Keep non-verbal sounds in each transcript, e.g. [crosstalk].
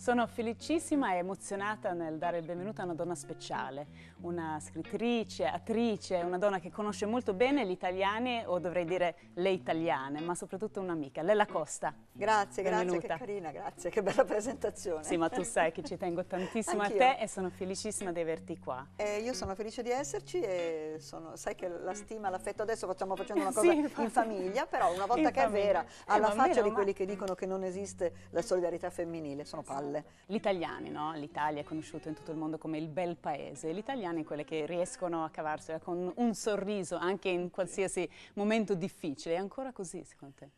Sono felicissima e emozionata nel dare il benvenuto a una donna speciale, una scrittrice, attrice, una donna che conosce molto bene gli italiani o dovrei dire le italiane, ma soprattutto un'amica, Lella Costa. Grazie, benvenuta. grazie, che carina, grazie, che bella presentazione. Sì, ma tu sai che ci tengo tantissimo a te e sono felicissima di averti qua. Eh, io sono felice di esserci e sono, sai che la stima, l'affetto adesso facciamo facendo una [laughs] cosa sì, in famiglia, però una volta che famiglia. è vera, alla eh, faccia meno, di quelli ma... che dicono che non esiste la solidarietà femminile, sono palle. Portugal. Gli italiani, no? L'Italia è conosciuta in tutto il mondo come il bel paese. Gli italiani è quelle che riescono a cavarsela con un sorriso anche in qualsiasi momento difficile. È ancora così, secondo te?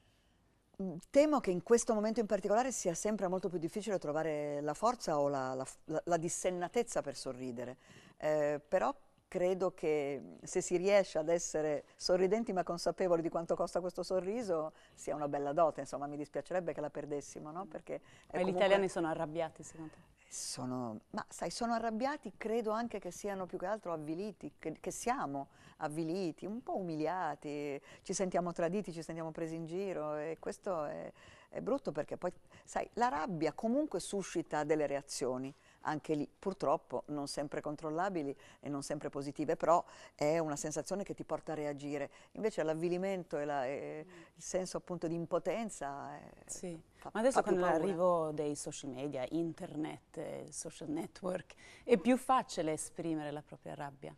Mm, temo che in questo momento in particolare sia sempre molto più difficile trovare la forza o la, la, la dissennatezza per sorridere, eh, però credo che se si riesce ad essere sorridenti ma consapevoli di quanto costa questo sorriso sia una bella dote, insomma mi dispiacerebbe che la perdessimo, no? Perché ma gli italiani sono arrabbiati secondo te? Eh, sono, ma sai, sono arrabbiati, credo anche che siano più che altro avviliti, che, che siamo avviliti, un po' umiliati, ci sentiamo traditi, ci sentiamo presi in giro e questo è, è brutto perché poi, sai, la rabbia comunque suscita delle reazioni anche lì purtroppo non sempre controllabili e non sempre positive, però è una sensazione che ti porta a reagire. Invece l'avvilimento e, la, e il senso appunto di impotenza... È, eh, sì, fa, ma adesso con l'arrivo dei social media, internet, eh, social network, è più facile esprimere la propria rabbia?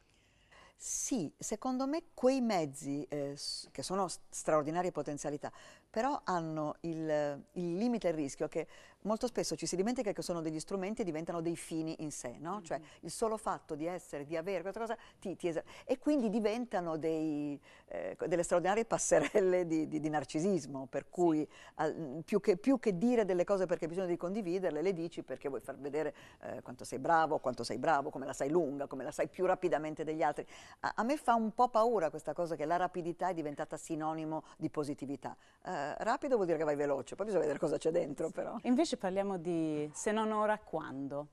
Sì, secondo me quei mezzi, eh, che sono straordinarie potenzialità, però hanno il, il limite e il rischio che molto spesso ci si dimentica che sono degli strumenti e diventano dei fini in sé, no? Mm-hmm. Cioè il solo fatto di essere, di avere questa cosa, ti, ti es- e quindi diventano dei, eh, delle straordinarie passerelle di, di, di narcisismo, per cui al, più, che, più, che, dire delle cose perché bisogna di condividerle, le dici perché vuoi far vedere eh, quanto sei bravo, quanto sei bravo, come la sai lunga, come la sai più rapidamente degli altri. A, a, me fa un po' paura questa cosa che la rapidità è diventata sinonimo di positività. Eh, rapido vuol dire che vai veloce, poi bisogna vedere cosa c'è dentro però. Invece parliamo di se non ora, quando?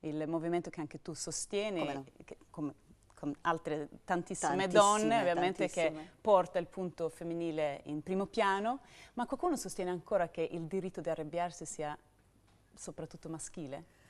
Il movimento che anche tu sostieni, come no? che, come, con altre tantissime, tantissime donne, ovviamente tantissime. che porta il punto femminile in primo piano, ma qualcuno sostiene ancora che il diritto di arrabbiarsi sia soprattutto maschile?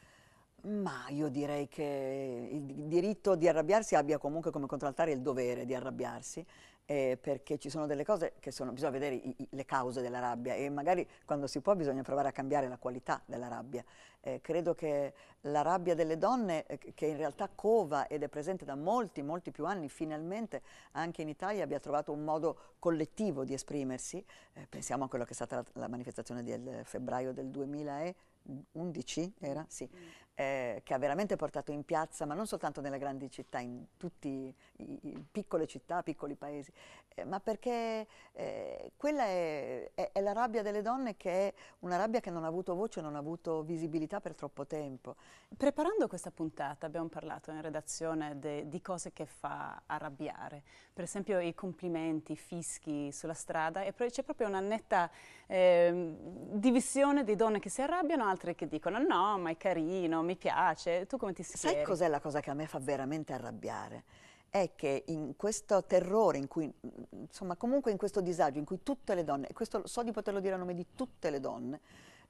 Ma io direi che il diritto di arrabbiarsi abbia comunque come contraltare il dovere di arrabbiarsi eh, perché ci sono delle cose che sono, bisogna vedere i, i, le cause della rabbia e magari quando si può bisogna provare a cambiare la qualità della rabbia. Eh, credo che la rabbia delle donne, eh, che in realtà cova ed è presente da molti, molti più anni, finalmente anche in Italia abbia trovato un modo collettivo di esprimersi. Eh, pensiamo a quello che è stata la, la manifestazione del febbraio del 2011, era, sì, mm. eh, che ha veramente portato in piazza, ma non soltanto nelle grandi città, in tutte le piccole città, piccoli paesi, eh, ma perché eh, quella è, è, è, la rabbia delle donne che è una rabbia che non ha avuto voce, non ha avuto visibilità per troppo tempo. Preparando questa puntata abbiamo parlato in redazione de, di cose che fa arrabbiare, per esempio i complimenti, i fischi sulla strada e c'è proprio una netta eh, divisione di donne che si arrabbiano, altre che dicono no ma è carino, mi piace, tu come ti senti? Sai cos'è la cosa che a me fa veramente arrabbiare? è che in questo terrore, in cui, insomma comunque in questo disagio, in cui tutte le donne, e questo so di poterlo dire a nome di tutte le donne,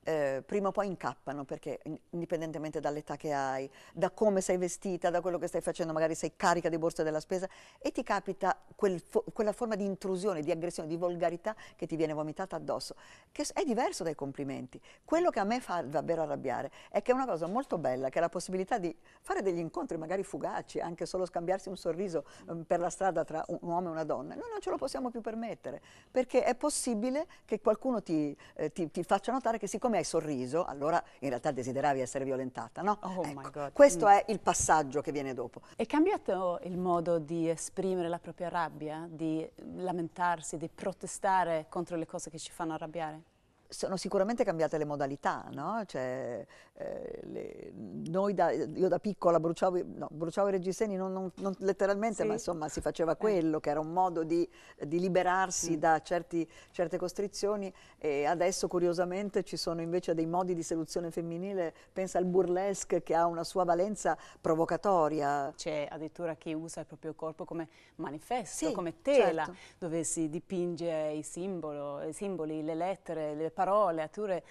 eh, prima o poi incappano, perché indipendentemente dall'età che hai, da come sei vestita, da quello che stai facendo, magari sei carica di borsa della spesa e ti capita quel fo quella forma di intrusione, di aggressione, di volgarità che ti viene vomitata addosso, che è diverso dai complimenti. Quello che a me fa davvero arrabbiare è che è una cosa molto bella, che è la possibilità di fare degli incontri magari fugaci, anche solo scambiarsi un sorriso um, per la strada tra un uomo e una donna, noi non ce lo possiamo più permettere, perché è possibile che qualcuno ti, eh, ti, ti faccia notare che siccome siccome hai sorriso, allora in realtà desideravi essere violentata, no? Oh ecco, my God. Questo mm. è il passaggio che viene dopo. È cambiato il modo di esprimere la propria rabbia, di lamentarsi, di protestare contro le cose che ci fanno arrabbiare? sono sicuramente cambiate le modalità, no? cioè, eh, le, noi da, io da piccola bruciavo, no, bruciavo i reggiseni, non, non, non letteralmente, sì. ma insomma si faceva eh. quello, che era un modo di, di liberarsi mm. da certi, certe costrizioni e adesso curiosamente ci sono invece dei modi di seduzione femminile, pensa al burlesque che ha una sua valenza provocatoria. C'è addirittura chi usa il proprio corpo come manifesto, sì, come tela, certo. dove si dipinge i, simbolo, i simboli, le lettere, le parole, atture